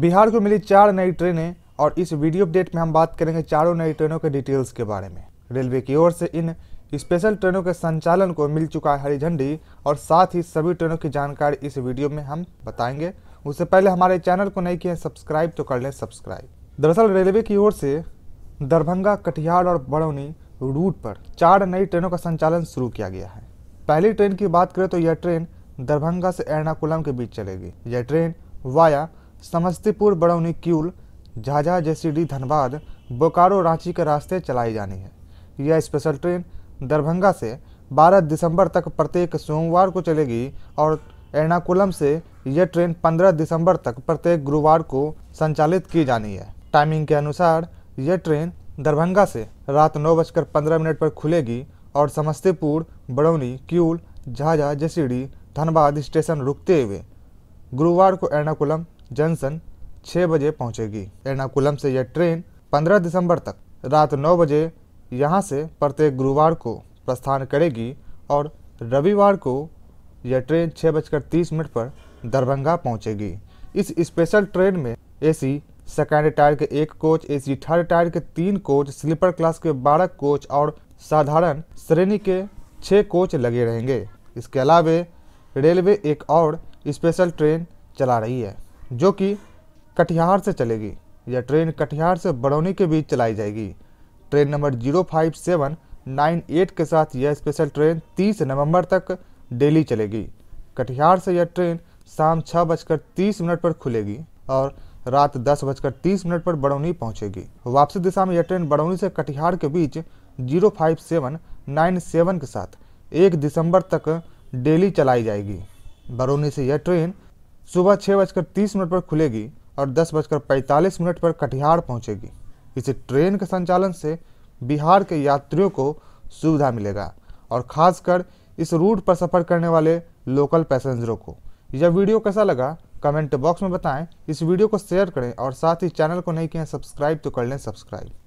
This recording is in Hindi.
बिहार को मिली चार नई ट्रेनें और इस वीडियो अपडेट में हम बात करेंगे चारों नई ट्रेनों के डिटेल्स के बारे में रेलवे की ओर से इन स्पेशल ट्रेनों के संचालन को मिल चुका है हरी झंडी और साथ ही सभी ट्रेनों की जानकारी इस वीडियो में हम बताएंगे उससे पहले हमारे चैनल को नहीं किया सब्सक्राइब तो कर लें सब्सक्राइब दरअसल रेलवे की ओर से दरभंगा कटिहार और बड़ौनी रूट पर चार नई ट्रेनों का संचालन शुरू किया गया है पहली ट्रेन की बात करें तो यह ट्रेन दरभंगा से एर्नाकुलम के बीच चलेगी यह train via Samastipur Barauni Kiul Jhajha JCD Dhanbad Bokaro Ranchi के रास्ते चलाई जानी है यह स्पेशल ट्रेन दरभंगा से 12 दिसंबर तक प्रत्येक सोमवार को चलेगी और एर्नाकुलम से यह ट्रेन 15 दिसंबर तक प्रत्येक गुरुवार को संचालित की जानी है टाइमिंग के अनुसार यह ट्रेन दरभंगा से रात नौ बजकर पंद्रह मिनट पर खुलेगी और समस्तीपुर बड़ौनी क्यूल झाझा जेसीडी धनबाद स्टेशन रुकते हुए गुरुवार को एर्नाकुलम जंक्शन छः बजे पहुंचेगी एर्नाकुलम से यह ट्रेन 15 दिसंबर तक रात 9 बजे यहां से प्रत्येक गुरुवार को प्रस्थान करेगी और रविवार को यह ट्रेन छः बजकर तीस मिनट पर दरभंगा पहुंचेगी इस स्पेशल ट्रेन में एसी सेकेंड टायर के एक कोच एसी थर्ड टायर के तीन कोच स्लीपर क्लास के बारह कोच और साधारण श्रेणी के छः कोच लगे रहेंगे इसके अलावा रेलवे एक और स्पेशल ट्रेन चला रही है जो कि कटिहार से चलेगी यह ट्रेन कटिहार से बड़ौनी के बीच चलाई जाएगी train number zero five seven nine eight के साथ यह स्पेशल ट्रेन तीस नवंबर तक डेली चलेगी कटिहार से यह ट्रेन शाम छः बजकर तीस मिनट पर खुलेगी और रात दस बजकर तीस मिनट पर बड़ौनी पहुंचेगी वापसी दिशा में यह ट्रेन बड़ौनी से कटिहार के बीच zero five seven nine seven के साथ एक दिसंबर तक डेली चलाई जाएगी बरौनी से यह ट्रेन सुबह छः बजकर तीस मिनट पर खुलेगी और दस बजकर पैंतालीस मिनट पर कटिहार पहुंचेगी इस ट्रेन के संचालन से बिहार के यात्रियों को सुविधा मिलेगा और खासकर इस रूट पर सफ़र करने वाले लोकल पैसेंजरों को यह वीडियो कैसा लगा कमेंट बॉक्स में बताएं इस वीडियो को शेयर करें और साथ ही चैनल को नहीं किया सब्सक्राइब तो कर लें सब्सक्राइब